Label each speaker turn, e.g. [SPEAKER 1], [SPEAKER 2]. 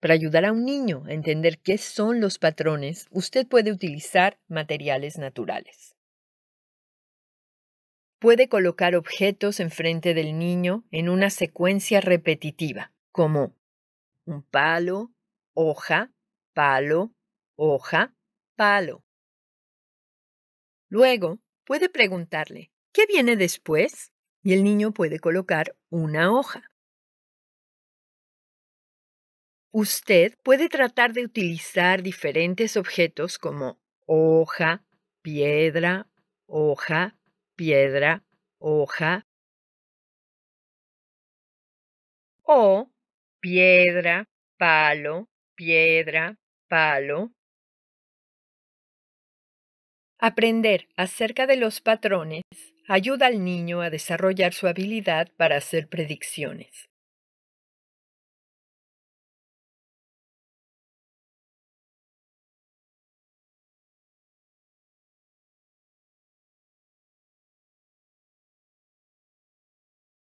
[SPEAKER 1] Para ayudar a un niño a entender qué son los patrones, usted puede utilizar materiales naturales. Puede colocar objetos enfrente del niño en una secuencia repetitiva, como un palo, hoja, palo, hoja, palo. Luego, puede preguntarle, ¿qué viene después? Y el niño puede colocar una hoja. Usted puede tratar de utilizar diferentes objetos como hoja, piedra, hoja,
[SPEAKER 2] piedra, hoja,
[SPEAKER 3] o piedra, palo, piedra, palo.
[SPEAKER 1] Aprender acerca de los patrones ayuda al niño a desarrollar su habilidad para hacer predicciones.